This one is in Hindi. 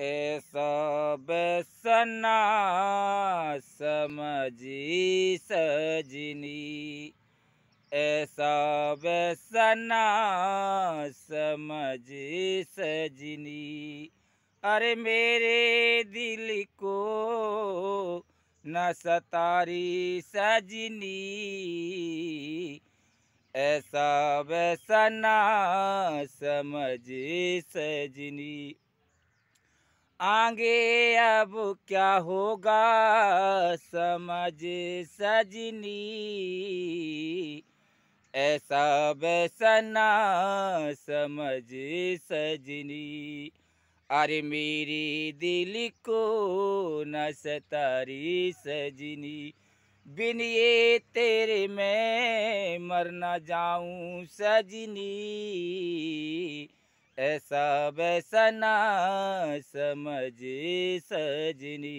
ऐसा सना समझी सजनी ऐसा सना समझी सजनी अरे मेरे दिल को न सतारी सजनी ऐसा वैसा समझी समझ सजनी आगे अब क्या होगा समझ सजनी ऐसा बैसना समझ सजनी अरे मेरी दिल को न सतारी सजनी बिन ये तेरे मैं मरना जाऊं जाऊँ सजनी ऐसा वैसा ना समझ सजनी